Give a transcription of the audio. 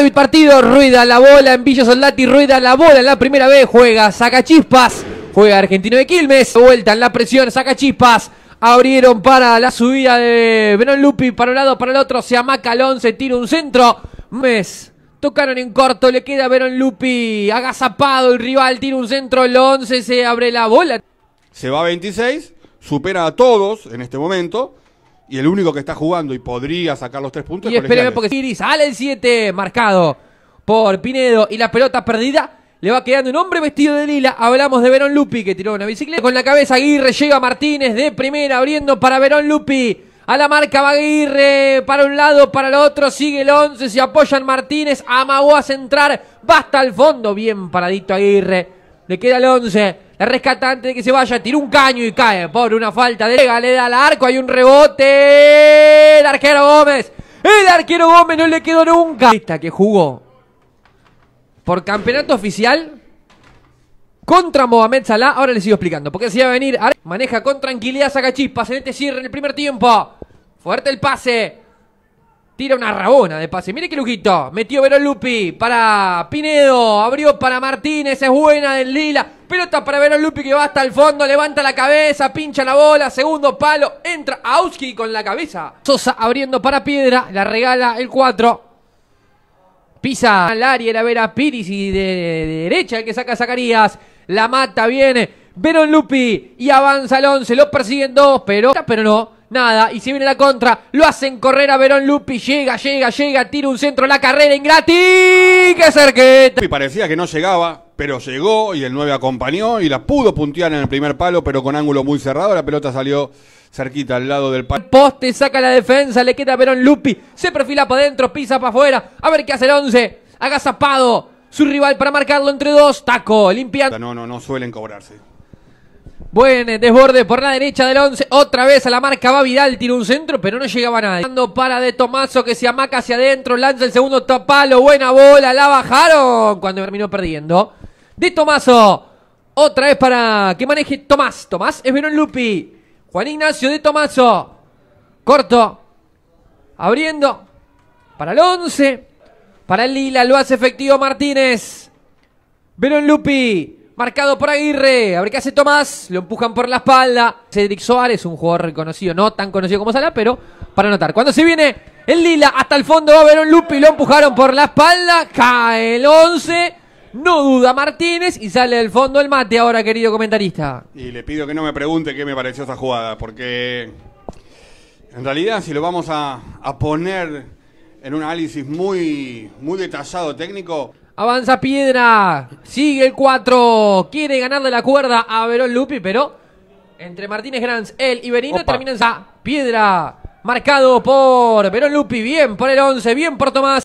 el partido, ruida la bola en Villa Soldati, ruida la bola en la primera vez, juega, saca chispas, juega Argentino de Quilmes, vuelta en la presión, saca chispas, abrieron para la subida de Verón Lupi, para un lado, para el otro, se amaca el 11, tira un centro, Mes. Tocaron en corto, le queda a Verón Lupi, agazapado el rival, tira un centro, el 11 se abre la bola. Se va a 26, supera a todos en este momento, y el único que está jugando y podría sacar los tres puntos y es porque sale el 7, marcado por Pinedo. Y la pelota perdida le va quedando un hombre vestido de lila. Hablamos de Verón Lupi que tiró una bicicleta. Con la cabeza Aguirre llega Martínez de primera abriendo para Verón Lupi. A la marca va Aguirre, para un lado, para el otro, sigue el 11, se apoyan Martínez, amagó a centrar, basta al fondo, bien paradito Aguirre, le queda el 11, el rescata de que se vaya. Tira un caño y cae. Por una falta de Le da al arco. Hay un rebote. El arquero Gómez. El arquero Gómez no le quedó nunca. Esta que jugó por campeonato oficial contra Mohamed Salah. Ahora les sigo explicando. Porque se iba a venir. Maneja con tranquilidad. Saca chispas en este cierre en el primer tiempo. Fuerte el pase. Tira una rabona de pase. Mire qué lujito. Metió Verón Lupi para Pinedo. Abrió para Martínez. Es buena del Lila. Pelota para Verón Lupi que va hasta el fondo, levanta la cabeza, pincha la bola, segundo palo, entra Auski con la cabeza. Sosa abriendo para Piedra, la regala el 4. Pisa al área, la Vera Piris y de, derecha el que saca Zacarías. La mata, viene Verón Lupi y avanza el 11. Lo persiguen dos, pero, pero no, nada. Y si viene la contra, lo hacen correr a Verón Lupi. Llega, llega, llega, tira un centro, la carrera en ¡Qué cerqueta! Y parecía que no llegaba pero llegó y el 9 acompañó y la pudo puntear en el primer palo, pero con ángulo muy cerrado. La pelota salió cerquita al lado del palo. Poste, saca la defensa, le queda a Verón Lupi. Se perfila para adentro, pisa para afuera. A ver qué hace el 11. Haga zapado. Su rival para marcarlo entre dos. Taco, limpiando. No, no, no suelen cobrarse. Buen eh, desborde por la derecha del 11. Otra vez a la marca va Vidal. Tira un centro, pero no llegaba nadie. nadie. Para de Tomazo que se amaca hacia adentro. Lanza el segundo tapalo. Buena bola. La bajaron cuando terminó perdiendo de Tomaso. Otra vez para que maneje Tomás. Tomás es Verón Lupi. Juan Ignacio de Tomaso. Corto. Abriendo. Para el 11. Para el Lila lo hace efectivo Martínez. Verón Lupi. Marcado por Aguirre. A ver qué hace Tomás. Lo empujan por la espalda. Cedric Suárez, un jugador reconocido, no tan conocido como Sala, pero para anotar. Cuando se viene el Lila, hasta el fondo va Verón Lupi. Lo empujaron por la espalda. Cae el 11. No duda Martínez y sale del fondo el mate ahora, querido comentarista. Y le pido que no me pregunte qué me pareció esa jugada, porque en realidad si lo vamos a, poner en un análisis muy, muy detallado técnico, Avanza Piedra. Sigue el 4. Quiere ganarle la cuerda a Verón Lupi, pero entre Martínez Granz, él y Berino terminan esa Piedra. Marcado por Verón Lupi. Bien por el 11, bien por Tomás.